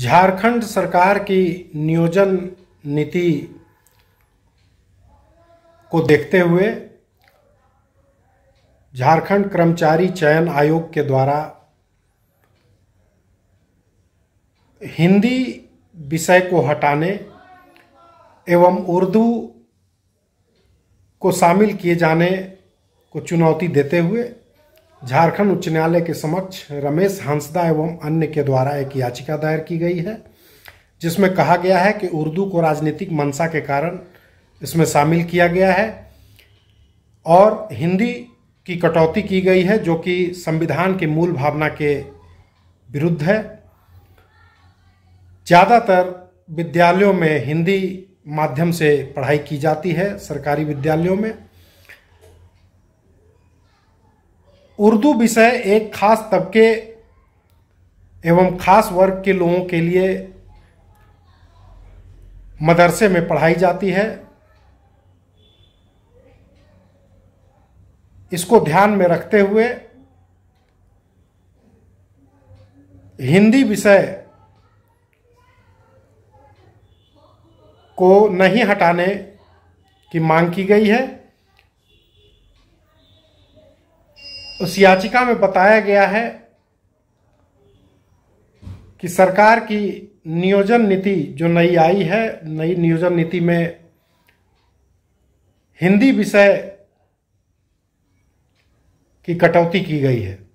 झारखंड सरकार की नियोजन नीति को देखते हुए झारखंड कर्मचारी चयन आयोग के द्वारा हिंदी विषय को हटाने एवं उर्दू को शामिल किए जाने को चुनौती देते हुए झारखंड उच्च न्यायालय के समक्ष रमेश हंसदा एवं अन्य के द्वारा एक याचिका दायर की गई है जिसमें कहा गया है कि उर्दू को राजनीतिक मंशा के कारण इसमें शामिल किया गया है और हिंदी की कटौती की गई है जो कि संविधान के मूल भावना के विरुद्ध है ज़्यादातर विद्यालयों में हिंदी माध्यम से पढ़ाई की जाती है सरकारी विद्यालयों में उर्दू विषय एक खास तबके एवं खास वर्ग के लोगों के लिए मदरसे में पढ़ाई जाती है इसको ध्यान में रखते हुए हिंदी विषय को नहीं हटाने की मांग की गई है उस याचिका में बताया गया है कि सरकार की नियोजन नीति जो नई आई है नई नियोजन नीति में हिंदी विषय की कटौती की गई है